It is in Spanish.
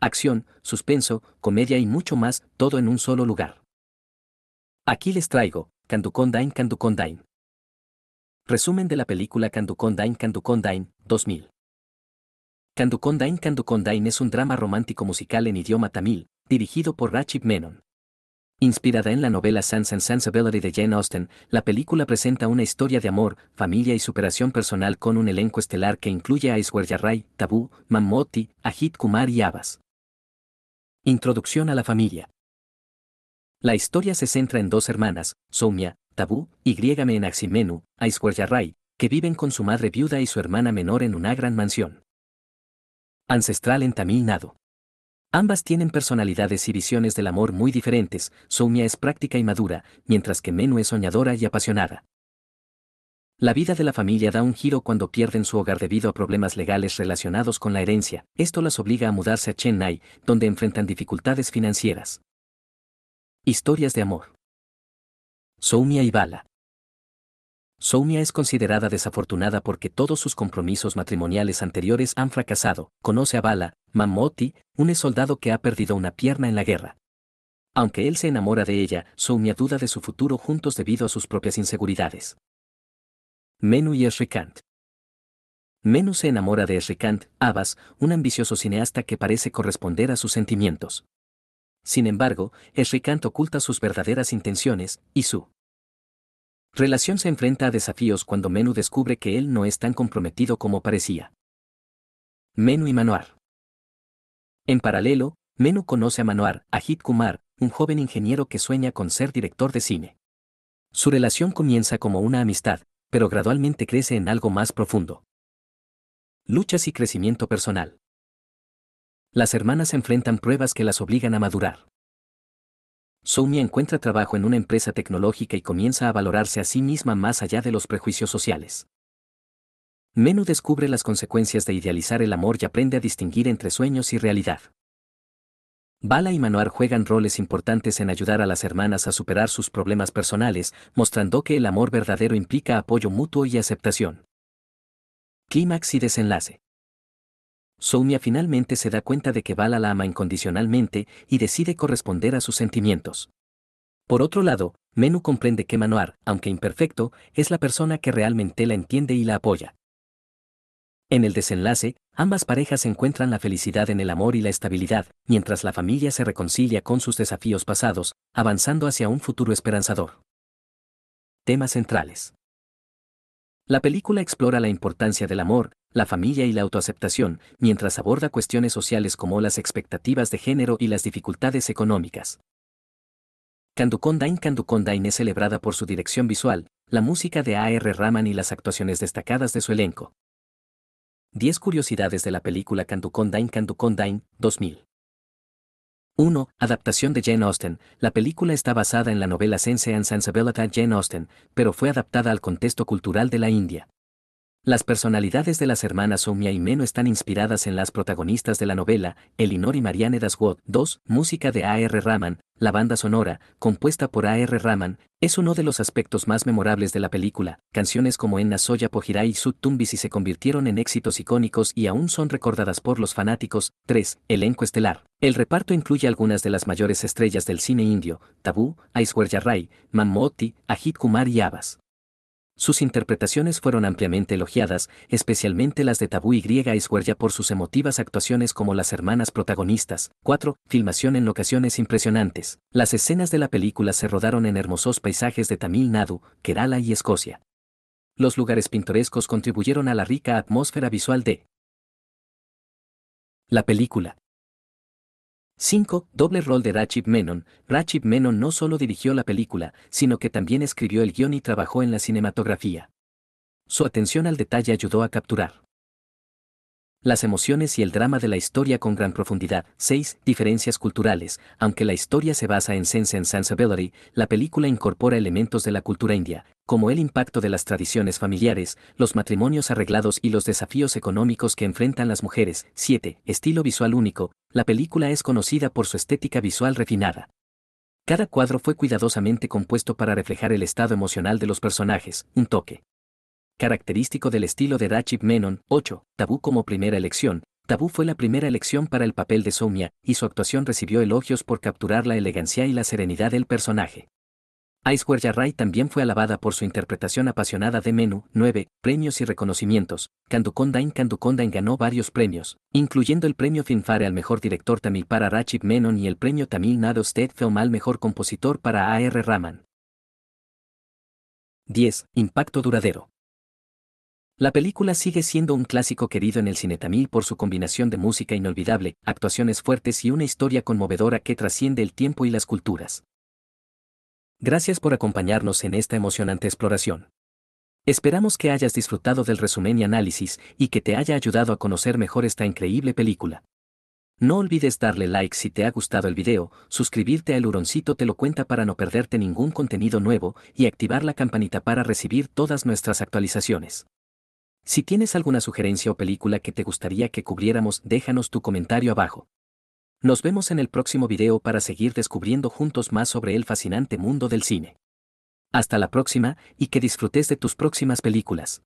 acción, suspenso, comedia y mucho más, todo en un solo lugar. Aquí les traigo, Kandukondain, Kandukondain. Resumen de la película Kandukondain, Kandukondain, 2000. Kandukondain, Kandukondain es un drama romántico musical en idioma tamil, dirigido por Rachid Menon. Inspirada en la novela Sans and Sensibility de Jane Austen, la película presenta una historia de amor, familia y superación personal con un elenco estelar que incluye a Aishwarya Rai, Tabu, Mammoti, Ajit Kumar y Abbas. Introducción a la familia. La historia se centra en dos hermanas, Soumya, Tabú, y Griegame en Aximenu, Rai, que viven con su madre viuda y su hermana menor en una gran mansión. Ancestral en Tamil Nado. Ambas tienen personalidades y visiones del amor muy diferentes, Soumya es práctica y madura, mientras que Menu es soñadora y apasionada. La vida de la familia da un giro cuando pierden su hogar debido a problemas legales relacionados con la herencia. Esto las obliga a mudarse a Chennai, donde enfrentan dificultades financieras. Historias de amor. Soumya y Bala. Soumya es considerada desafortunada porque todos sus compromisos matrimoniales anteriores han fracasado. Conoce a Bala, Mamoti, un soldado que ha perdido una pierna en la guerra. Aunque él se enamora de ella, Soumya duda de su futuro juntos debido a sus propias inseguridades. Menu y Esricant. Menu se enamora de Esricant, Abbas, un ambicioso cineasta que parece corresponder a sus sentimientos. Sin embargo, Esricant oculta sus verdaderas intenciones, y su relación se enfrenta a desafíos cuando Menu descubre que él no es tan comprometido como parecía. Menu y Manuar. En paralelo, Menu conoce a Manuar, Ajit Kumar, un joven ingeniero que sueña con ser director de cine. Su relación comienza como una amistad, pero gradualmente crece en algo más profundo. Luchas y crecimiento personal. Las hermanas enfrentan pruebas que las obligan a madurar. Soumya encuentra trabajo en una empresa tecnológica y comienza a valorarse a sí misma más allá de los prejuicios sociales. Menu descubre las consecuencias de idealizar el amor y aprende a distinguir entre sueños y realidad. Bala y Manuar juegan roles importantes en ayudar a las hermanas a superar sus problemas personales, mostrando que el amor verdadero implica apoyo mutuo y aceptación. Clímax y desenlace. Soumya finalmente se da cuenta de que Bala la ama incondicionalmente y decide corresponder a sus sentimientos. Por otro lado, Menu comprende que Manuar, aunque imperfecto, es la persona que realmente la entiende y la apoya. En el desenlace, ambas parejas encuentran la felicidad en el amor y la estabilidad, mientras la familia se reconcilia con sus desafíos pasados, avanzando hacia un futuro esperanzador. Temas centrales. La película explora la importancia del amor, la familia y la autoaceptación, mientras aborda cuestiones sociales como las expectativas de género y las dificultades económicas. Kandukondain Kandukondain es celebrada por su dirección visual, la música de A.R. Rahman y las actuaciones destacadas de su elenco. 10 curiosidades de la película Canducondine Canducondine 2000. 1. Adaptación de Jane Austen. La película está basada en la novela Sense and Sensibility de Jane Austen, pero fue adaptada al contexto cultural de la India. Las personalidades de las hermanas Sumia y Meno están inspiradas en las protagonistas de la novela, Elinor y Marianne Dashwood. 2. Música de A.R. Rahman, la banda sonora, compuesta por A.R. Rahman, es uno de los aspectos más memorables de la película. Canciones como Enna Soya Pohirai y Sud Tumbisi se convirtieron en éxitos icónicos y aún son recordadas por los fanáticos. 3. Elenco estelar. El reparto incluye algunas de las mayores estrellas del cine indio, Tabú, Aishwarya Rai, Mammootty, Ajit Kumar y Abbas. Sus interpretaciones fueron ampliamente elogiadas, especialmente las de Tabú y Griega por sus emotivas actuaciones como las hermanas protagonistas. 4. Filmación en locaciones impresionantes. Las escenas de la película se rodaron en hermosos paisajes de Tamil Nadu, Kerala y Escocia. Los lugares pintorescos contribuyeron a la rica atmósfera visual de la película. 5. Doble rol de Rachid Menon. Rachid Menon no solo dirigió la película, sino que también escribió el guión y trabajó en la cinematografía. Su atención al detalle ayudó a capturar las emociones y el drama de la historia con gran profundidad. 6. Diferencias culturales. Aunque la historia se basa en Sense and Sensibility, la película incorpora elementos de la cultura india, como el impacto de las tradiciones familiares, los matrimonios arreglados y los desafíos económicos que enfrentan las mujeres. 7. Estilo visual único la película es conocida por su estética visual refinada. Cada cuadro fue cuidadosamente compuesto para reflejar el estado emocional de los personajes, un toque característico del estilo de Rachid Menon, 8, Tabú como primera elección. Tabú fue la primera elección para el papel de Soumya, y su actuación recibió elogios por capturar la elegancia y la serenidad del personaje. Iceware Rai también fue alabada por su interpretación apasionada de Menu, 9, premios y reconocimientos. Kandukondain Kandukondain ganó varios premios, incluyendo el premio Finfare al mejor director tamil para Rachid Menon y el premio Tamil Nadu State Film al mejor compositor para A.R. Rahman. 10. Impacto duradero. La película sigue siendo un clásico querido en el cine tamil por su combinación de música inolvidable, actuaciones fuertes y una historia conmovedora que trasciende el tiempo y las culturas. Gracias por acompañarnos en esta emocionante exploración. Esperamos que hayas disfrutado del resumen y análisis y que te haya ayudado a conocer mejor esta increíble película. No olvides darle like si te ha gustado el video, suscribirte a El Huroncito te lo cuenta para no perderte ningún contenido nuevo y activar la campanita para recibir todas nuestras actualizaciones. Si tienes alguna sugerencia o película que te gustaría que cubriéramos, déjanos tu comentario abajo. Nos vemos en el próximo video para seguir descubriendo juntos más sobre el fascinante mundo del cine. Hasta la próxima y que disfrutes de tus próximas películas.